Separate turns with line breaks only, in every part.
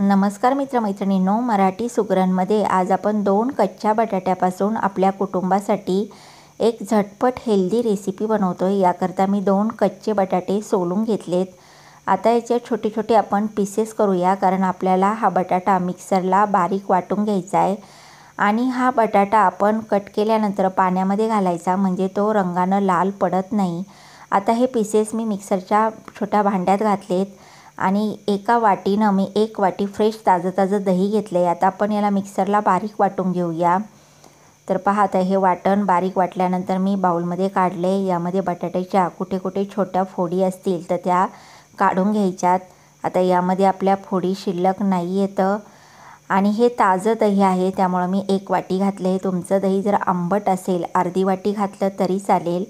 नमस्कार मित्रमैत्रिणींनो मराठी सुगरांमध्ये आज आपण दोन कच्च्या बटाट्यापासून आपल्या कुटुंबासाठी एक झटपट हेल्दी रेसिपी बनवतो आहे याकरता मी दोन कच्चे बटाटे सोलून घेतलेत आता याचे छोटे छोटे आपण पीसेस करूया कारण आपल्याला हा बटाटा मिक्सरला बारीक वाटून घ्यायचा आहे आणि हा बटाटा आपण कट केल्यानंतर पाण्यामध्ये घालायचा म्हणजे तो रंगानं लाल पडत नाही आता हे पीसेस मी मिक्सरच्या छोट्या भांड्यात घातलेत आणि एका वाटीनं मी एक वाटी फ्रेश ताजं ताजं दही घेतलं आहे आता आपण याला मिक्सरला बारीक वाटून घेऊया तर पहा आता हे वाटण बारीक वाटल्यानंतर मी बाऊलमध्ये काढले यामध्ये बटाट्याच्या कुठे कुठे छोट्या फोडी असतील तर त्या काढून घ्यायच्यात आता यामध्ये आपल्या फोडी शिल्लक नाही येतं आणि हे ताजं दही आहे त्यामुळं मी एक वाटी घातलं हे तुमचं दही जर आंबट असेल अर्धी वाटी घातलं तरी चालेल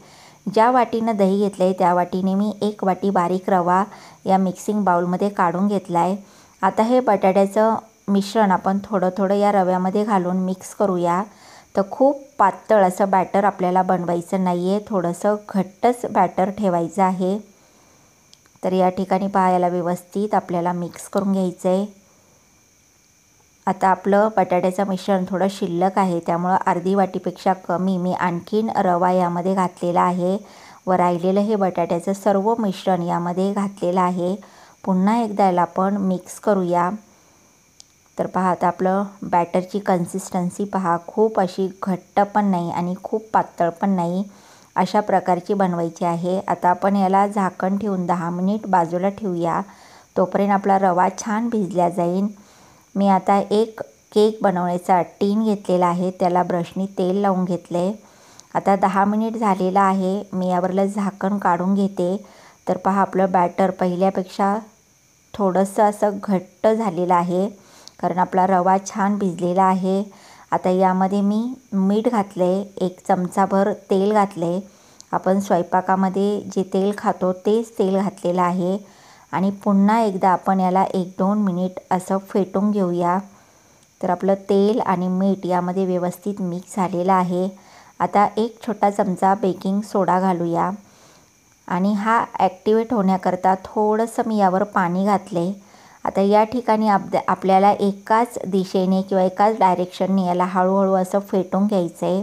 ज्या वाटीनं दही घेतलं आहे त्या वाटीने मी एक वाटी बारीक रवा या मिक्सिंग बाउलमध्ये काढून घेतला आहे आता हे बटाट्याचं मिश्रण आपण थोडं थोडं या रव्यामध्ये घालून मिक्स करूया तर खूप पातळ असं बॅटर आपल्याला बनवायचं नाही आहे थोडंसं घट्टच बॅटर ठेवायचं आहे तर या ठिकाणी पाहायला व्यवस्थित आपल्याला मिक्स करून घ्यायचं आहे आता आपलं बटाट्याचं मिश्रण थोडं शिल्लक आहे त्यामुळं अर्धी वाटीपेक्षा कमी मी आणखीन रवा यामध्ये घातलेला आहे व राहिलेलं हे बटाट्याचं सर्व मिश्रण यामध्ये घातलेलं आहे पुन्हा एकदा याला आपण मिक्स करूया तर पहा आता आपलं बॅटरची कन्सिस्टन्सी पहा खूप अशी घट्ट पण नाही आणि खूप पातळ पण नाही अशा प्रकारची बनवायची आहे आता आपण याला झाकण ठेवून दहा मिनिट बाजूला ठेवूया तोपर्यंत आपला रवा छान भिजला जाईल मी आता एक केक बनवण्याचा टीन घेतलेला आहे त्याला ब्रशनी तेल लावून घेतलं आहे आता दहा मिनिट झालेलं आहे मी यावरलं झाकण काढून घेते तर पहा आपलं बॅटर पहिल्यापेक्षा थोडंसं असं घट्ट झालेलं आहे कारण आपला रवा छान भिजलेला आहे आता यामध्ये मी मीठ घातलं आहे एक चमचाभर तेल घातलं आहे आपण स्वयंपाकामध्ये जे तेल खातो तेच तेल घातलेलं आहे आणि पुन्हा एकदा आपण याला एक दोन मिनिट असं फेटून घेऊया तर आपलं तेल आणि मीठ यामध्ये व्यवस्थित मिक्स झालेलं आहे आता एक छोटा चमचा बेकिंग सोडा घालूया आणि हा ॲक्टिवेट होण्याकरता थोडंसं मी यावर पाणी घातले आता या ठिकाणी आप आपल्याला एकाच दिशेने किंवा एकाच डायरेक्शनने याला हळूहळू असं फेटून घ्यायचं आहे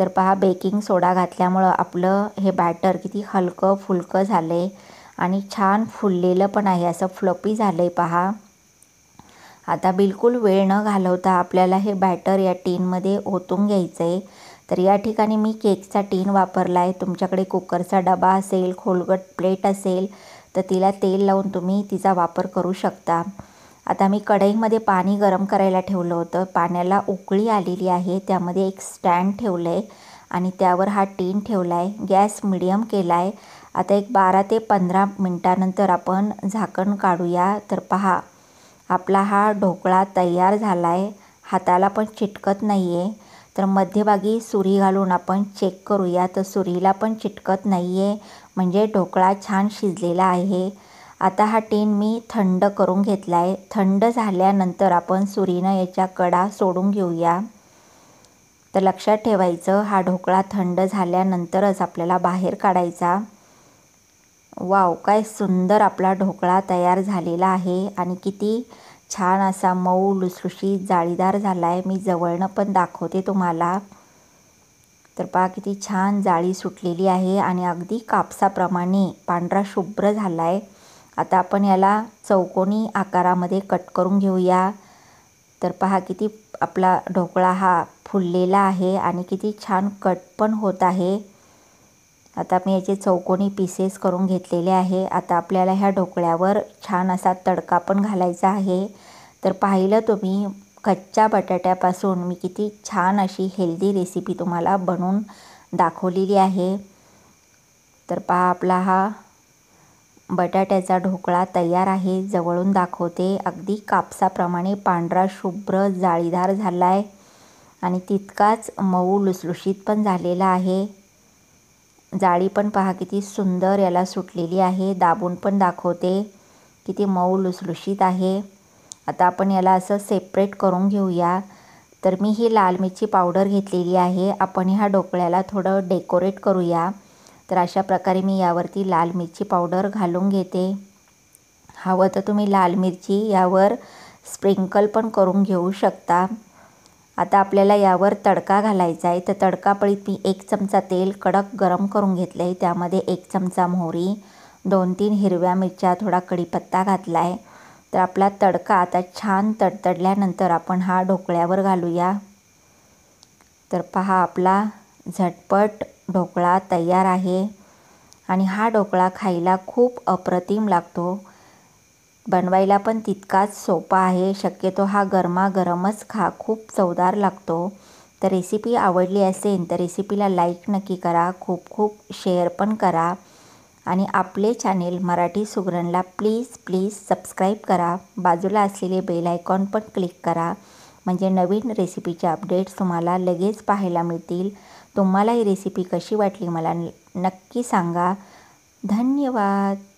तर पहा बेकिंग सोडा घातल्यामुळं आपलं हे बॅटर किती हलकं फुलकं झालं आहे आणि छान फुललेलं पण आहे असं फ्लपी झालं आहे पहा आता बिलकुल वेळ न घालवता आपल्याला हे बॅटर या टीनमध्ये ओतून घ्यायचं आहे तर या ठिकाणी मी केकचा टीन वापरला आहे तुमच्याकडे कुकरचा डबा असेल खोलगट प्लेट असेल तर तिला तेल लावून तुम्ही तिचा वापर करू शकता आता मी कढईमध्ये पाणी गरम करायला ठेवलं होतं पाण्याला उकळी आलेली आहे त्यामध्ये एक स्टँड ठेवलं आहे आणि त्यावर हा टीन ठेवला आहे गॅस मिडियम केला आहे आता एक बारा ते पंधरा मिनटानंतर आपण झाकण काढूया तर पहा आपला हा ढोकळा तयार झाला आहे हाताला पण चिटकत नाही आहे तर मध्यभागी सुरी घालून आपण चेक करूया तर सुरीला पण चिटकत नाही आहे म्हणजे ढोकळा छान शिजलेला आहे आता हा टीन मी थंड करून घेतला आहे थंड झाल्यानंतर आपण सुरीनं याच्या कडा सोडून घेऊया तर लक्षात ठेवायचं हा ढोकळा थंड झाल्यानंतरच आपल्याला बाहेर काढायचा वाव काय सुंदर आपला ढोकळा तयार झालेला आहे आणि किती छान असा मऊ लुसलुशीत जाळीदार झाला आहे मी जवळनं पण दाखवते तुम्हाला तर पहा किती छान जाळी सुटलेली आहे आणि अगदी कापसाप्रमाणे पांढरा शुभ्र झाला आहे आता आपण याला चौकोनी आकारामध्ये कट करून घेऊया तर पहा किती आपला ढोकळा हा फुललेला आहे आणि किती छान कट पण होत आहे आता मी याचे चौकोनी पीसेस करून घेतलेले आहे आता आपल्याला ह्या ढोकळ्यावर छान असा तडका पण घालायचा आहे तर पाहिलं तुम्ही कच्च्या बटाट्यापासून मी किती छान अशी हेल्दी रेसिपी तुम्हाला बनवून दाखवलेली आहे तर पहा आपला हा बटाट्याचा ढोकळा तयार आहे जवळून दाखवते अगदी कापसाप्रमाणे पांढरा शुभ्र जाळीदार झाला आहे आणि तितकाच मऊ लुसलुशीत पण झालेला आहे जाळी पण पहा किती सुंदर याला सुटलेली आहे दाबून पण दाखवते किती मऊ लुसलुशीत आहे आता आपण याला असं सेपरेट करून घेऊया तर मी ही लाल मिरची पावडर घेतलेली आहे आपण ह्या ढोकळ्याला थोडं डेकोरेट करूया तर अशा प्रकारे मी यावरती लाल मिरची पावडर घालून घेते हवं तर तुम्ही लाल मिरची यावर स्प्रिंकल पण करून घेऊ शकता आता आपल्याला यावर तडका घालायचा आहे तर तडकापळीत मी एक चमचा तेल कडक गरम करून घेतलं आहे त्यामध्ये एक चमचा मोहरी दोन तीन हिरव्या मिरच्या थोडा कढीपत्ता घातला आहे तर आपला तडका आता छान तडतडल्यानंतर आपण हा ढोकळ्यावर घालूया तर पहा आपला झटपट ढोकळा तयार आहे आणि हा ढोकळा खायला खूप अप्रतिम लागतो बनवायला पण तितकाच सोपा आहे शक्यतो हा गरमागरमच खा खूप चवदार लागतो तर रेसिपी आवडली असेल तर रेसिपीला लाईक नक्की करा खूप खूप शेअर पण करा आणि आपले चॅनेल मराठी सुगरणला प्लीज प्लीज सबस्क्राईब करा बाजूला असलेले बेल आयकॉन पण क्लिक करा म्हणजे नवीन रेसिपीचे अपडेट्स तुम्हाला लगेच पाहायला मिळतील तुम्हाला ही रेसिपी कशी वाटली मला नक्की सांगा धन्यवाद